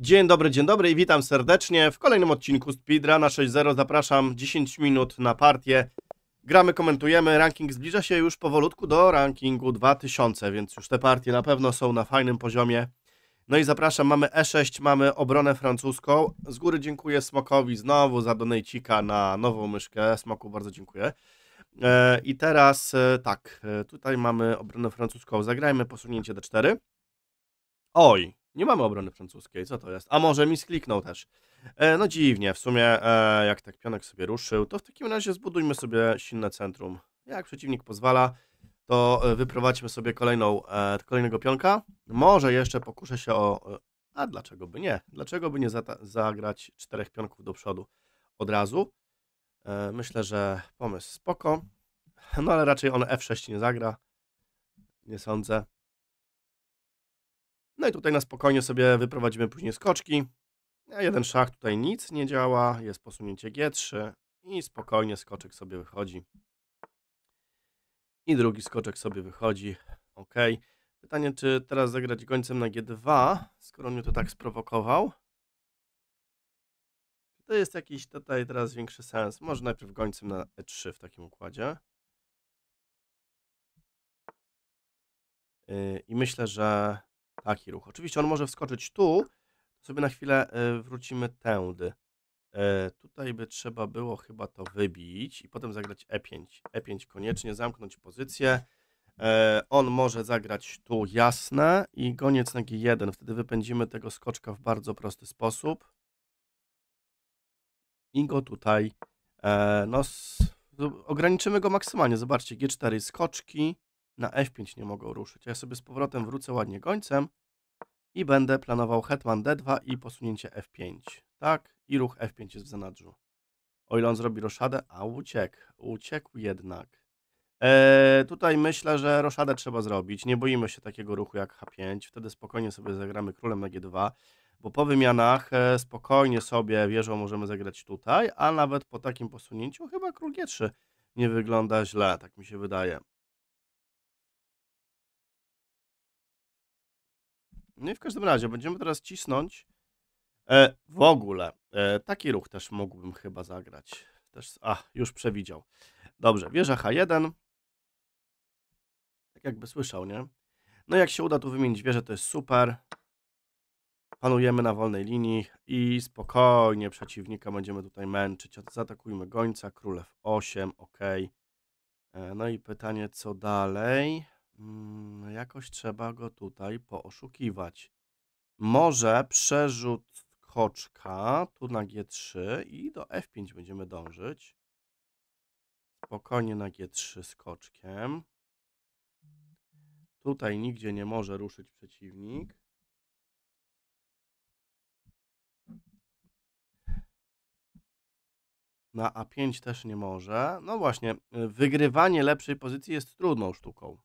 Dzień dobry, dzień dobry i witam serdecznie w kolejnym odcinku Speedruna 6.0. Zapraszam 10 minut na partię. Gramy, komentujemy. Ranking zbliża się już powolutku do rankingu 2000, więc już te partie na pewno są na fajnym poziomie. No i zapraszam, mamy E6, mamy obronę francuską. Z góry dziękuję Smokowi znowu za donejcika na nową myszkę. Smoku bardzo dziękuję. E, I teraz e, tak, e, tutaj mamy obronę francuską. Zagrajmy posunięcie D4. Oj, nie mamy obrony francuskiej, co to jest? A może mi skliknął też. E, no dziwnie, w sumie e, jak tak pionek sobie ruszył, to w takim razie zbudujmy sobie silne centrum. Jak przeciwnik pozwala, to e, wyprowadźmy sobie kolejną, e, kolejnego pionka. Może jeszcze pokuszę się o... E, a dlaczego by nie? Dlaczego by nie za, zagrać czterech pionków do przodu od razu? E, myślę, że pomysł spoko. No ale raczej on F6 nie zagra. Nie sądzę. No i tutaj na spokojnie sobie wyprowadzimy później skoczki. A e, jeden szach tutaj nic nie działa, jest posunięcie G3 i spokojnie skoczek sobie wychodzi. I drugi skoczek sobie wychodzi. Ok. Pytanie, czy teraz zagrać gońcem na G2, skoro mnie to tak sprowokował? Czy to jest jakiś tutaj teraz większy sens? Może najpierw gońcem na E3 w takim układzie. E, I myślę, że Taki ruch. Oczywiście on może wskoczyć tu, sobie na chwilę e, wrócimy tędy. E, tutaj by trzeba było chyba to wybić i potem zagrać E5. E5 koniecznie, zamknąć pozycję. E, on może zagrać tu jasne i goniec na G1. Wtedy wypędzimy tego skoczka w bardzo prosty sposób. I go tutaj no, ograniczymy go maksymalnie. Zobaczcie, G4 skoczki na f5 nie mogą ruszyć. Ja sobie z powrotem wrócę ładnie gońcem i będę planował hetman d2 i posunięcie f5. Tak, i ruch f5 jest w zanadrzu. O ile on zrobi roszadę, a uciekł, uciekł jednak. Eee, tutaj myślę, że roszadę trzeba zrobić. Nie boimy się takiego ruchu jak h5. Wtedy spokojnie sobie zagramy królem na g2, bo po wymianach e, spokojnie sobie wieżą możemy zagrać tutaj, a nawet po takim posunięciu chyba król g3 nie wygląda źle, tak mi się wydaje. No i w każdym razie będziemy teraz cisnąć. E, w ogóle e, taki ruch też mógłbym chyba zagrać. Też, a, już przewidział. Dobrze, wieża H1. Tak jakby słyszał, nie? No jak się uda tu wymienić wieżę, to jest super. Panujemy na wolnej linii i spokojnie przeciwnika będziemy tutaj męczyć. Zatakujmy gońca, królew 8, ok. E, no i pytanie, co dalej? Mm, jakoś trzeba go tutaj pooszukiwać. Może przerzut koczka tu na G3 i do F5 będziemy dążyć. Spokojnie na G3 skoczkiem. Tutaj nigdzie nie może ruszyć przeciwnik. Na A5 też nie może. No właśnie, y, wygrywanie lepszej pozycji jest trudną sztuką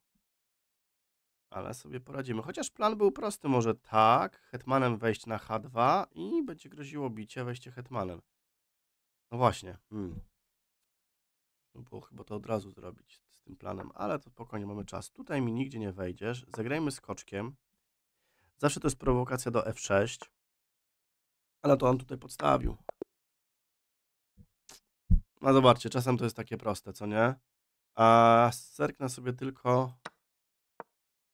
ale sobie poradzimy. Chociaż plan był prosty, może tak, hetmanem wejść na H2 i będzie groziło bicie wejście hetmanem. No właśnie. Hmm. No było chyba to od razu zrobić z tym planem, ale to spokojnie mamy czas. Tutaj mi nigdzie nie wejdziesz. Zagrajmy skoczkiem. Zawsze to jest prowokacja do F6. Ale to on tutaj podstawił. No zobaczcie, czasem to jest takie proste, co nie? A serknę sobie tylko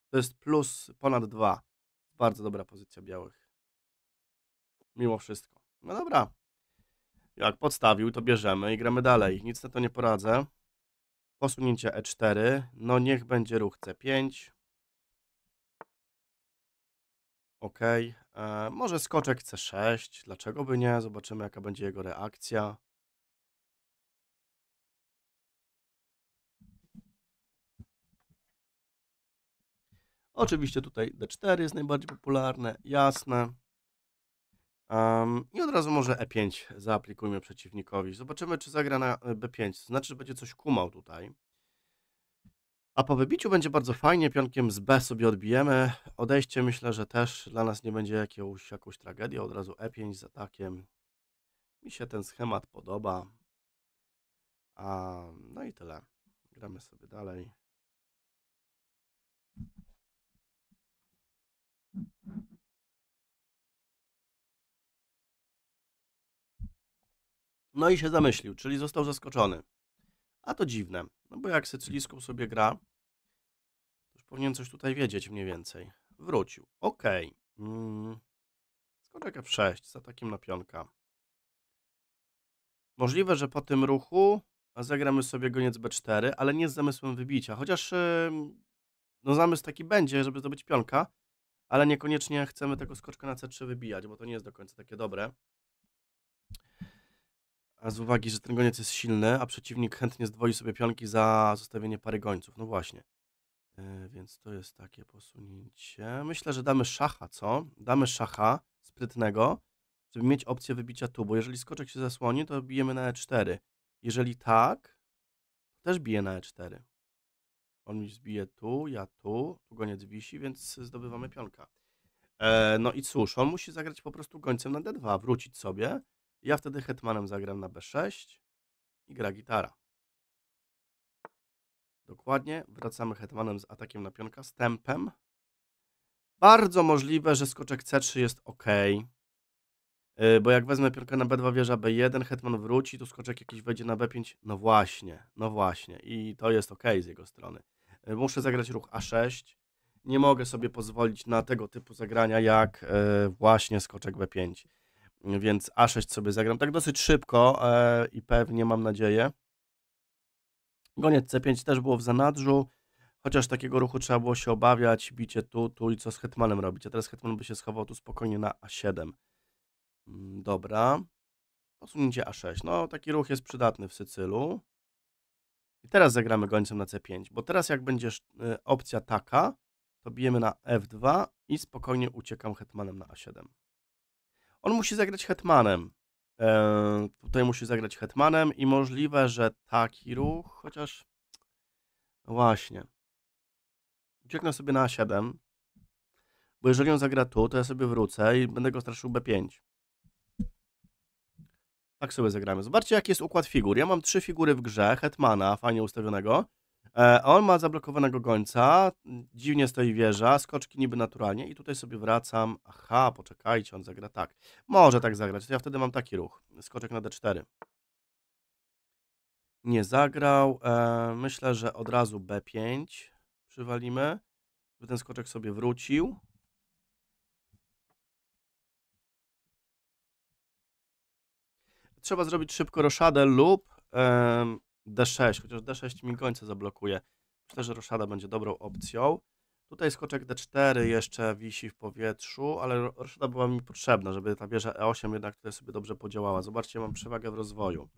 to jest plus ponad 2. Bardzo dobra pozycja białych. Mimo wszystko. No dobra. Jak podstawił, to bierzemy i gramy dalej. Nic na to nie poradzę. Posunięcie E4. No niech będzie ruch C5. Ok. E, może skoczek C6. Dlaczego by nie? Zobaczymy jaka będzie jego reakcja. Oczywiście tutaj D4 jest najbardziej popularne, jasne. Um, I od razu może E5 zaaplikujmy przeciwnikowi. Zobaczymy, czy zagra na e, B5. Znaczy, że będzie coś kumał tutaj. A po wybiciu będzie bardzo fajnie, pionkiem z B sobie odbijemy. Odejście myślę, że też dla nas nie będzie jakąś, jakąś tragedią. Od razu E5 z atakiem. Mi się ten schemat podoba. A, no i tyle. Gramy sobie dalej. No i się zamyślił, czyli został zaskoczony. A to dziwne, no bo jak sycylijską sobie gra, to już powinien coś tutaj wiedzieć mniej więcej. Wrócił. Ok. Okay. Mm. Skoczek F6 za takim napionka. Możliwe, że po tym ruchu zagramy sobie goniec B4, ale nie z zamysłem wybicia. Chociaż no zamysł taki będzie, żeby zdobyć pionka, ale niekoniecznie chcemy tego skoczka na C3 wybijać, bo to nie jest do końca takie dobre. A z uwagi, że ten goniec jest silny, a przeciwnik chętnie zdwoi sobie pionki za zostawienie pary gońców. No właśnie. E, więc to jest takie posunięcie. Myślę, że damy szacha, co? Damy szacha sprytnego, żeby mieć opcję wybicia tu, bo jeżeli skoczek się zasłoni, to bijemy na E4. Jeżeli tak, też bije na E4. On mi zbije tu, ja tu, tu goniec wisi, więc zdobywamy mhm. pionka. E, no i cóż, on musi zagrać po prostu gońcem na D2, wrócić sobie. Ja wtedy hetmanem zagram na B6 i gra gitara. Dokładnie, wracamy hetmanem z atakiem na pionka, z tempem. Bardzo możliwe, że skoczek C3 jest ok. E, bo jak wezmę pionka na B2, wieża B1, hetman wróci, tu skoczek jakiś wejdzie na B5. No właśnie, no właśnie. I to jest ok z jego strony. E, muszę zagrać ruch A6. Nie mogę sobie pozwolić na tego typu zagrania jak e, właśnie skoczek B5. Więc A6 sobie zagram tak dosyć szybko e, i pewnie mam nadzieję. Goniec C5 też było w zanadrzu, chociaż takiego ruchu trzeba było się obawiać, bicie tu, tu i co z hetmanem robić. A teraz hetman by się schował tu spokojnie na A7. Mm, dobra. Posunięcie A6. No, taki ruch jest przydatny w Sycylu. I teraz zagramy gońcem na C5, bo teraz jak będzie y, opcja taka, to bijemy na F2 i spokojnie uciekam hetmanem na A7. On musi zagrać hetmanem. Eee, tutaj musi zagrać hetmanem i możliwe, że taki ruch, chociaż... No właśnie. Ucieknę sobie na A7, bo jeżeli on zagra tu, to ja sobie wrócę i będę go straszył B5. Tak sobie zagramy. Zobaczcie, jaki jest układ figur. Ja mam trzy figury w grze. Hetmana, fajnie ustawionego. E, on ma zablokowanego gońca. Dziwnie stoi wieża. Skoczki niby naturalnie. I tutaj sobie wracam. Aha, poczekajcie, on zagra tak. Może tak zagrać. To ja wtedy mam taki ruch. Skoczek na d4. Nie zagrał. E, myślę, że od razu b5 przywalimy. By ten skoczek sobie wrócił. trzeba zrobić szybko roszadę lub um, D6, chociaż D6 mi końce zablokuje. Myślę, że roszada będzie dobrą opcją. Tutaj skoczek D4 jeszcze wisi w powietrzu, ale roszada była mi potrzebna, żeby ta wieża E8 jednak tutaj sobie dobrze podziałała. Zobaczcie, mam przewagę w rozwoju.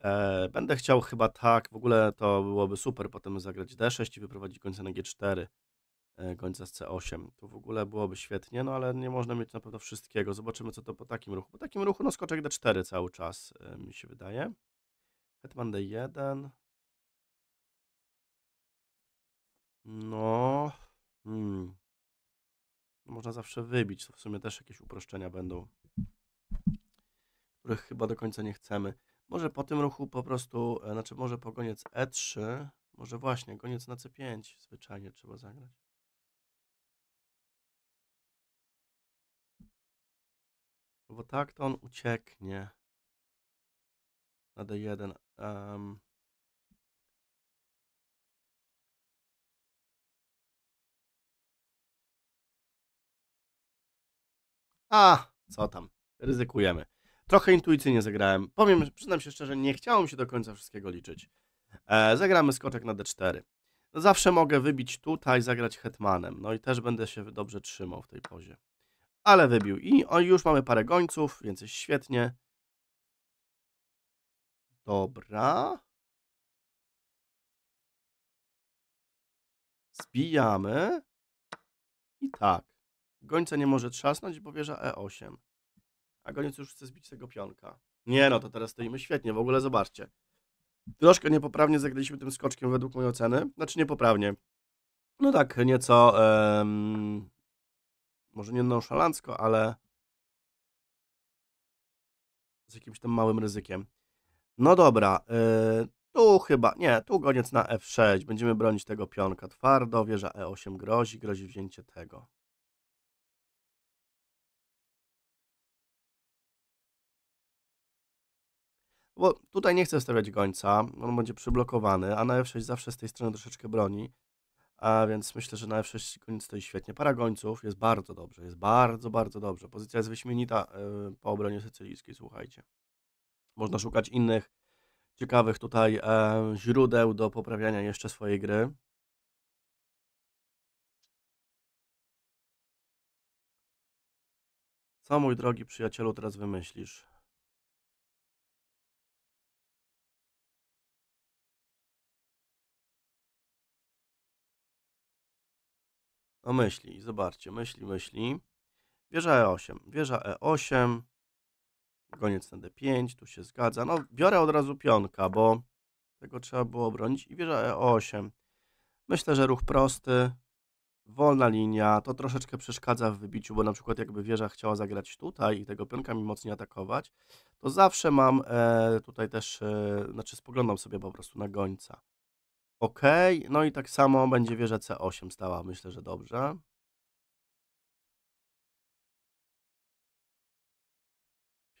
E, będę chciał chyba tak, w ogóle to byłoby super potem zagrać D6 i wyprowadzić końce na G4 gońca e, z C8. To w ogóle byłoby świetnie, no ale nie można mieć na pewno wszystkiego. Zobaczymy, co to po takim ruchu. Po takim ruchu, no skoczek D4 cały czas, e, mi się wydaje. Hetman D1. No... Hmm. No, można zawsze wybić, to w sumie też jakieś uproszczenia będą, których chyba do końca nie chcemy. Może po tym ruchu po prostu, e, znaczy może po goniec E3, może właśnie goniec na C5 zwyczajnie trzeba zagrać. Bo tak to on ucieknie. Na D1. Um. A, co tam? Ryzykujemy. Trochę intuicyjnie zagrałem. Powiem, przyznam się szczerze, nie chciało mi się do końca wszystkiego liczyć. E, zagramy skoczek na D4. No zawsze mogę wybić tutaj, zagrać hetmanem. No i też będę się dobrze trzymał w tej pozie ale wybił. I już mamy parę gońców, więc jest świetnie. Dobra. Zbijamy. I tak. Gońca nie może trzasnąć, bo wieża E8. A goniec już chce zbić tego pionka. Nie no, to teraz stoimy świetnie, w ogóle zobaczcie. Troszkę niepoprawnie zagraliśmy tym skoczkiem według mojej oceny. Znaczy niepoprawnie. No tak, nieco... Um może nie nonszalancko, ale z jakimś tam małym ryzykiem. No dobra, yy, tu chyba, nie, tu goniec na F6, będziemy bronić tego pionka twardo, wieża E8 grozi, grozi wzięcie tego. Bo tutaj nie chcę stawiać gońca, on będzie przyblokowany, a na F6 zawsze z tej strony troszeczkę broni. A więc myślę, że na F6 koniec stoi świetnie. Para gońców jest bardzo dobrze, jest bardzo, bardzo dobrze. Pozycja jest wyśmienita y, po obronie sycylijskiej, słuchajcie. Można szukać innych ciekawych tutaj e, źródeł do poprawiania jeszcze swojej gry. Co, mój drogi przyjacielu, teraz wymyślisz? No myśli, zobaczcie, myśli, myśli. Wieża E8, wieża E8, goniec na D5, tu się zgadza. No biorę od razu pionka, bo tego trzeba było obronić i wieża E8. Myślę, że ruch prosty, wolna linia, to troszeczkę przeszkadza w wybiciu, bo na przykład jakby wieża chciała zagrać tutaj i tego pionka mi mocniej atakować, to zawsze mam e, tutaj też, e, znaczy spoglądam sobie po prostu na gońca. OK. No i tak samo będzie wieża C8 stała. Myślę, że dobrze.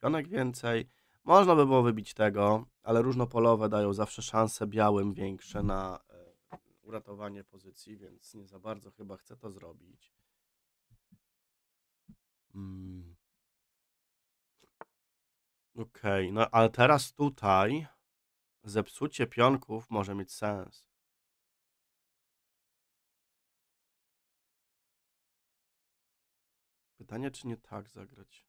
Pionek więcej. Można by było wybić tego, ale różnopolowe dają zawsze szanse białym większe na e, uratowanie pozycji, więc nie za bardzo chyba chcę to zrobić. OK, mm. Okej, okay. no ale teraz tutaj zepsucie pionków może mieć sens. pytanie, czy nie tak zagrać?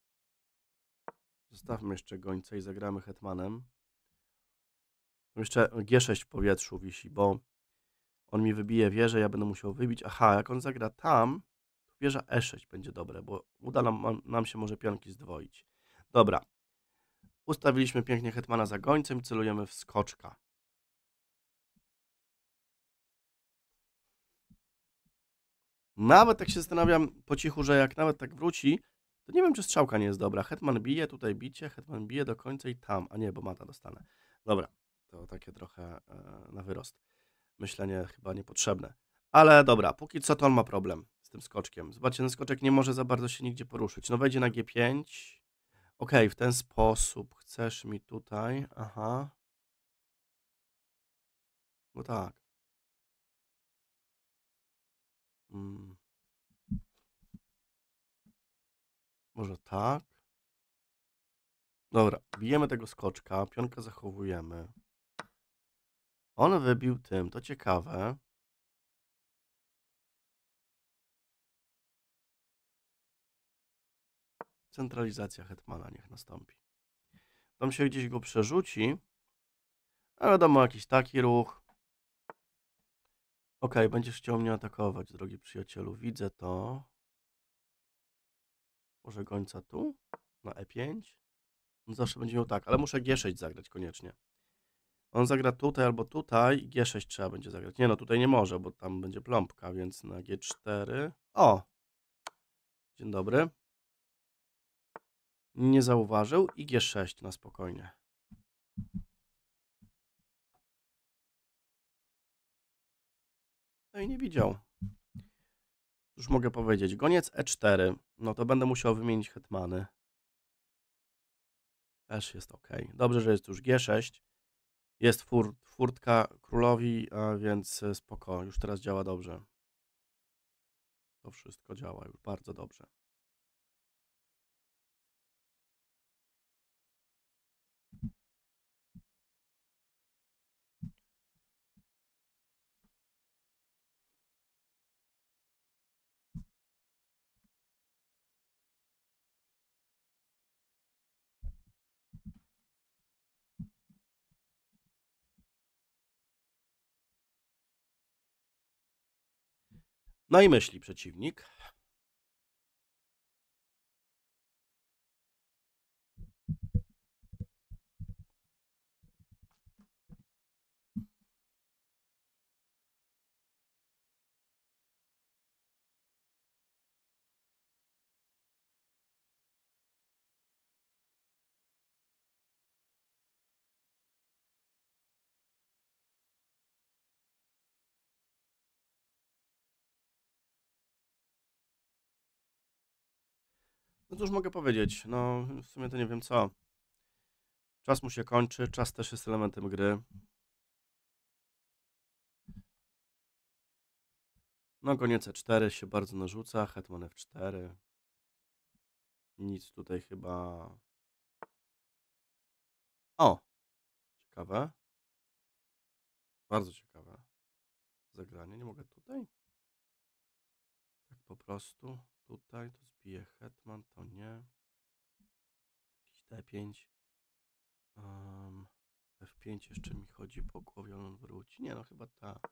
Zostawmy jeszcze gońca i zagramy hetmanem. Jeszcze G6 w powietrzu wisi, bo on mi wybije wieżę, ja będę musiał wybić. Aha, jak on zagra tam, to wieża E6 będzie dobre, bo uda nam, nam się może pionki zdwoić. Dobra. Ustawiliśmy pięknie hetmana za gońcem, celujemy w skoczka. Nawet tak się zastanawiam po cichu, że jak nawet tak wróci, to nie wiem, czy strzałka nie jest dobra. Hetman bije, tutaj bicie, Hetman bije do końca i tam. A nie, bo mata dostanę. Dobra, to takie trochę e, na wyrost. Myślenie chyba niepotrzebne. Ale dobra, póki co to on ma problem z tym skoczkiem. Zobaczcie, ten skoczek nie może za bardzo się nigdzie poruszyć. No wejdzie na G5. Ok, w ten sposób chcesz mi tutaj. Aha. No tak. Mm. Może tak. Dobra, bijemy tego skoczka, Pionka zachowujemy. On wybił tym, to ciekawe. Centralizacja Hetmana niech nastąpi. Tam się gdzieś go przerzuci. A wiadomo, jakiś taki ruch. Okej, będziesz chciał mnie atakować, drogi przyjacielu. Widzę to. Może gońca tu? Na E5? On zawsze będzie miał tak, ale muszę G6 zagrać koniecznie. On zagra tutaj albo tutaj i G6 trzeba będzie zagrać. Nie no, tutaj nie może, bo tam będzie plombka, więc na G4. O! Dzień dobry. Nie zauważył i G6 na spokojnie. No i nie widział. Cóż mogę powiedzieć? Goniec E4. No to będę musiał wymienić hetmany. Też jest ok. Dobrze, że jest już G6. Jest furt, furtka królowi, a więc e, spoko. Już teraz działa dobrze. To wszystko działa już bardzo dobrze. No i myśli przeciwnik. No cóż mogę powiedzieć, no w sumie to nie wiem co. Czas mu się kończy, czas też jest elementem gry. No koniec E4 się bardzo narzuca, hetman F4. Nic tutaj chyba... O! Ciekawe. Bardzo ciekawe. Zagranie, nie mogę tutaj? Tak po prostu tutaj, to zbije Hetman, to nie. Jakiś D5. Um, F5 jeszcze mi chodzi po głowie, on wróci. Nie no, chyba tak.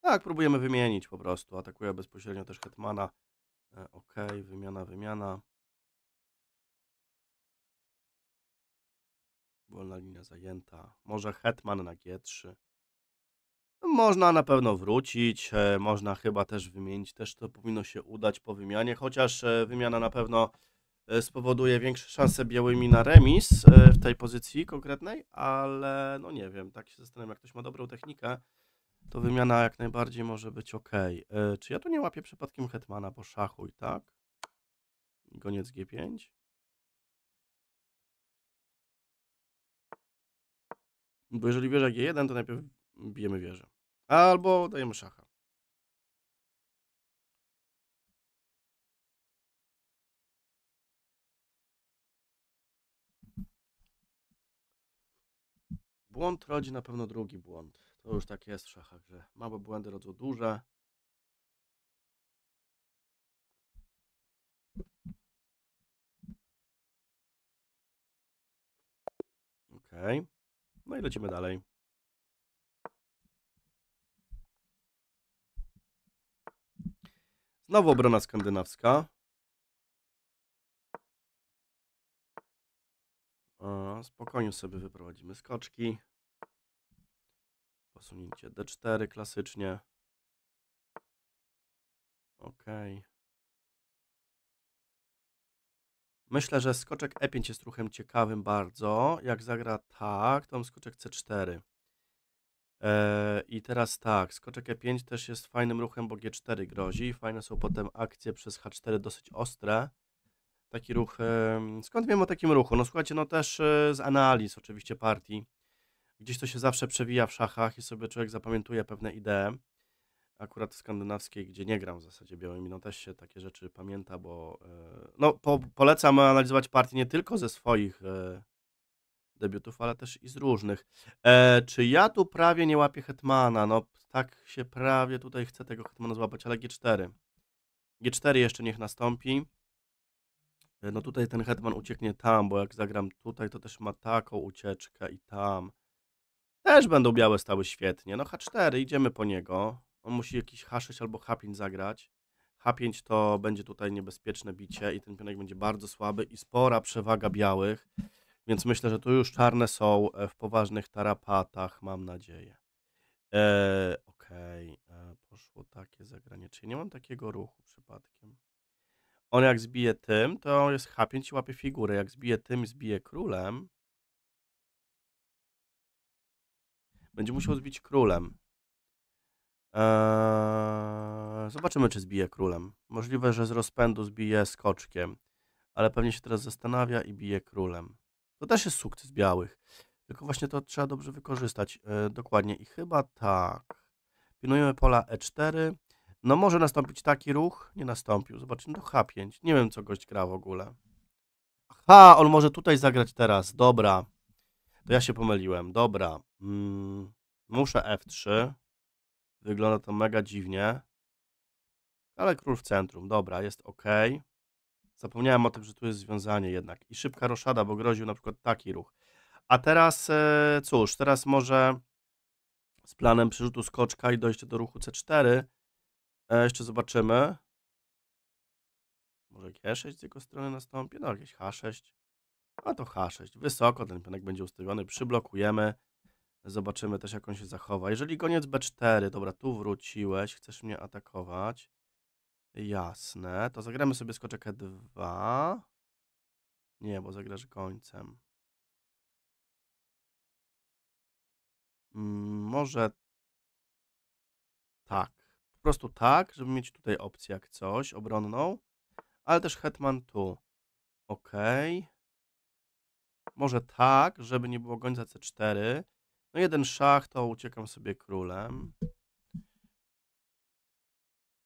Tak, próbujemy wymienić po prostu. Atakuje bezpośrednio też Hetmana. E, ok, wymiana, wymiana. Wolna linia zajęta. Może Hetman na G3. Można na pewno wrócić, e, można chyba też wymienić, też to powinno się udać po wymianie, chociaż e, wymiana na pewno e, spowoduje większe szanse białymi na remis w tej pozycji konkretnej, ale no nie wiem, tak się zastanawiam, jak ktoś ma dobrą technikę, to wymiana jak najbardziej może być ok. Czy ja tu nie łapię przypadkiem Hetmana po szachu i tak? Goniec G5. Bo jeżeli wieża G1, to najpierw bijemy wieżę. Albo dajemy szacha. Błąd rodzi na pewno drugi błąd. To już tak jest w szachach, że małe błędy rodzą duże. Okej. Okay. No i lecimy dalej. Znowu obrona skandynawska. O, spokojnie sobie wyprowadzimy skoczki. Posunięcie D4 klasycznie. Ok. Myślę, że skoczek E5 jest ruchem ciekawym bardzo. Jak zagra tak, to mam skoczek C4. E, I teraz tak, skoczek E5 też jest fajnym ruchem, bo G4 grozi. Fajne są potem akcje przez H4 dosyć ostre. Taki ruch. Skąd wiem o takim ruchu? No słuchajcie, no też e, z analiz oczywiście partii. Gdzieś to się zawsze przewija w szachach i sobie człowiek zapamiętuje pewne idee. Akurat w skandynawskiej, gdzie nie gram w zasadzie białymi, no też się takie rzeczy pamięta, bo e, no, po, polecam analizować partie nie tylko ze swoich debiutów, ale też i z różnych. E, czy ja tu prawie nie łapię Hetmana? No tak się prawie tutaj chcę tego Hetmana złapać, ale G4. G4 jeszcze niech nastąpi. E, no tutaj ten Hetman ucieknie tam, bo jak zagram tutaj, to też ma taką ucieczkę i tam. Też będą białe stały świetnie. No H4, idziemy po niego. On musi jakiś H6 albo H5 zagrać. H5 to będzie tutaj niebezpieczne bicie i ten pionek będzie bardzo słaby i spora przewaga białych. Więc myślę, że tu już czarne są e, w poważnych tarapatach, mam nadzieję. E, Okej, okay. E, poszło takie zagranie. Czyli nie mam takiego ruchu przypadkiem. On jak zbije tym, to jest H5 i łapie figurę. Jak zbije tym, zbije królem. Będzie musiał zbić królem. Eee, zobaczymy, czy zbije królem. Możliwe, że z rozpędu zbije skoczkiem, ale pewnie się teraz zastanawia i bije królem. To też jest sukces białych. Tylko właśnie to trzeba dobrze wykorzystać. E, dokładnie. I chyba tak. pinujemy pola E4. No może nastąpić taki ruch. Nie nastąpił. Zobaczmy do no, H5. Nie wiem, co gość gra w ogóle. Aha, on może tutaj zagrać teraz. Dobra. To ja się pomyliłem. Dobra. Mm, muszę F3. Wygląda to mega dziwnie. Ale król w centrum. Dobra, jest ok. Zapomniałem o tym, że tu jest związanie jednak. I szybka roszada, bo groził na przykład taki ruch. A teraz, e, cóż, teraz może z planem przerzutu skoczka i dojście do ruchu C4. E, jeszcze zobaczymy. Może G6 z jego strony nastąpi? No jakieś H6. A to H6. Wysoko ten pionek będzie ustawiony. Przyblokujemy. Zobaczymy też jak on się zachowa. Jeżeli goniec B4. Dobra, tu wróciłeś. Chcesz mnie atakować. Jasne. To zagramy sobie skoczek E2. Nie, bo zagrasz końcem. Mm, może tak. Po prostu tak, żeby mieć tutaj opcję jak coś obronną. Ale też hetman tu. Ok. Może tak, żeby nie było gońca C4. No jeden szach, to uciekam sobie królem.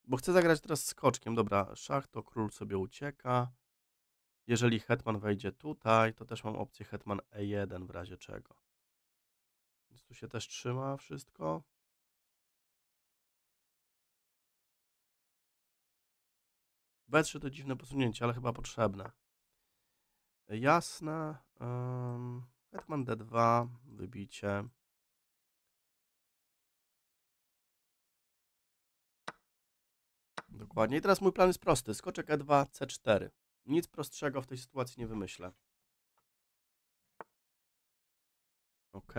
Bo chcę zagrać teraz skoczkiem. Dobra, szach to król sobie ucieka. Jeżeli hetman wejdzie tutaj, to też mam opcję hetman e1 w razie czego. Więc tu się też trzyma wszystko. B3 to dziwne posunięcie, ale chyba potrzebne. Jasne. hetman d2, wybicie. Dokładnie. I teraz mój plan jest prosty. Skoczek E2, C4. Nic prostszego w tej sytuacji nie wymyślę. Ok.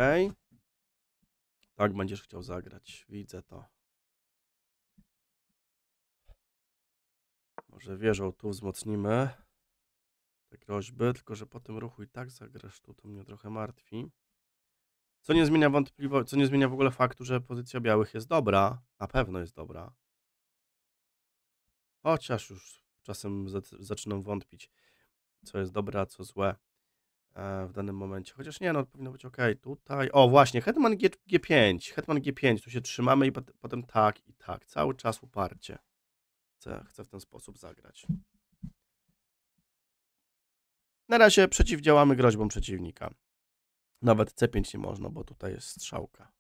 Tak będziesz chciał zagrać. Widzę to. Może wieżą tu wzmocnimy te groźby, tylko że po tym ruchu i tak zagrasz tu, to mnie trochę martwi. Co nie zmienia wątpliwości, co nie zmienia w ogóle faktu, że pozycja białych jest dobra, na pewno jest dobra. Chociaż już czasem zaczynam wątpić, co jest dobre, a co złe e, w danym momencie. Chociaż nie, no powinno być ok. Tutaj, o właśnie, Hetman G, 5 Hetman G5, tu się trzymamy i potem tak i tak. Cały czas uparcie. Chcę, chcę w ten sposób zagrać. Na razie przeciwdziałamy groźbom przeciwnika. Nawet C5 nie można, bo tutaj jest strzałka.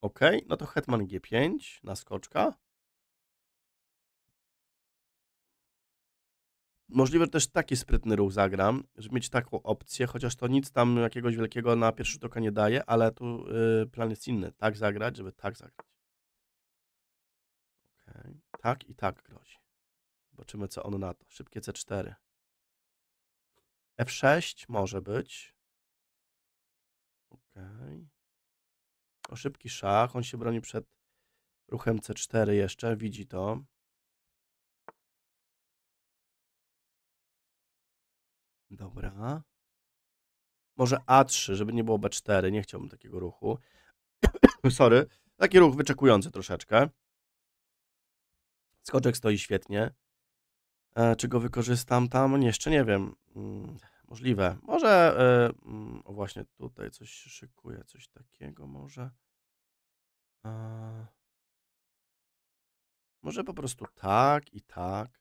Ok, no to hetman g5 na skoczka. Możliwe, że też taki sprytny ruch zagram, żeby mieć taką opcję, chociaż to nic tam jakiegoś wielkiego na pierwszy rzut oka nie daje, ale tu yy, plan jest inny. Tak zagrać, żeby tak zagrać. Okay. Tak i tak grozi. Zobaczymy, co on na to. Szybkie C4. F6 może być. Okej. Okay szybko, szybki szach. On się broni przed ruchem C4 jeszcze, widzi to. Dobra. Może A3, żeby nie było B4. Nie chciałbym takiego ruchu. Sorry. Taki ruch wyczekujący troszeczkę. Skoczek stoi świetnie. E, czy go wykorzystam tam? Jeszcze nie wiem. Mm. Możliwe. Może, yy, właśnie tutaj coś szykuje, coś takiego może. może po prostu tak i tak.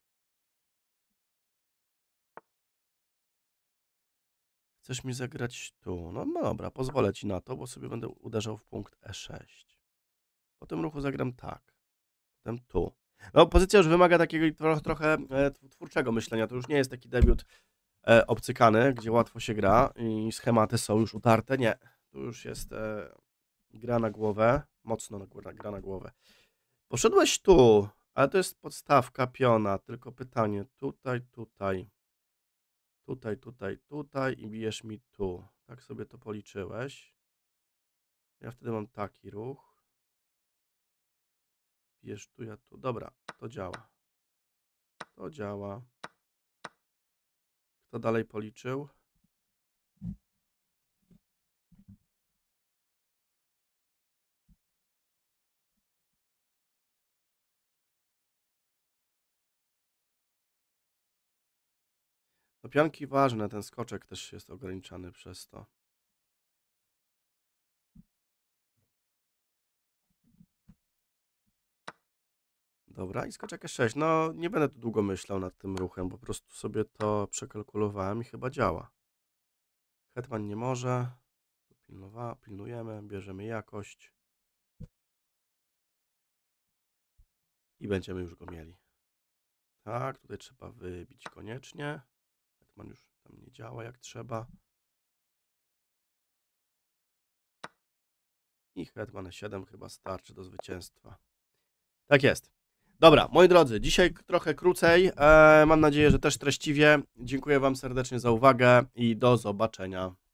Chcesz mi zagrać tu? No, no dobra, pozwolę ci na to, bo sobie będę uderzał w punkt E6. Po tym ruchu zagram tak. Potem tu. No, pozycja już wymaga takiego trochę, trochę e, twórczego myślenia. To już nie jest taki debiut e, obcykany, gdzie łatwo się gra i schematy są już utarte. Nie, tu już jest e, gra na głowę, mocno na górę, gra na głowę. Poszedłeś tu, ale to jest podstawka piona, tylko pytanie, tutaj, tutaj, tutaj, tutaj, tutaj i bijesz mi tu. Tak sobie to policzyłeś. Ja wtedy mam taki ruch. Bijesz tu, ja tu. Dobra, to działa. To działa. Kto dalej policzył? Do pianki ważne, ten skoczek też jest ograniczany przez to. Dobra, i skoczek 6 No, nie będę tu długo myślał nad tym ruchem, po prostu sobie to przekalkulowałem i chyba działa. Hetman nie może. Pilnowa, pilnujemy, bierzemy jakość. I będziemy już go mieli. Tak, tutaj trzeba wybić koniecznie. Hetman już tam nie działa jak trzeba. I Hetman 7 chyba starczy do zwycięstwa. Tak jest. Dobra, moi drodzy, dzisiaj trochę krócej. E, mam nadzieję, że też treściwie. Dziękuję Wam serdecznie za uwagę i do zobaczenia.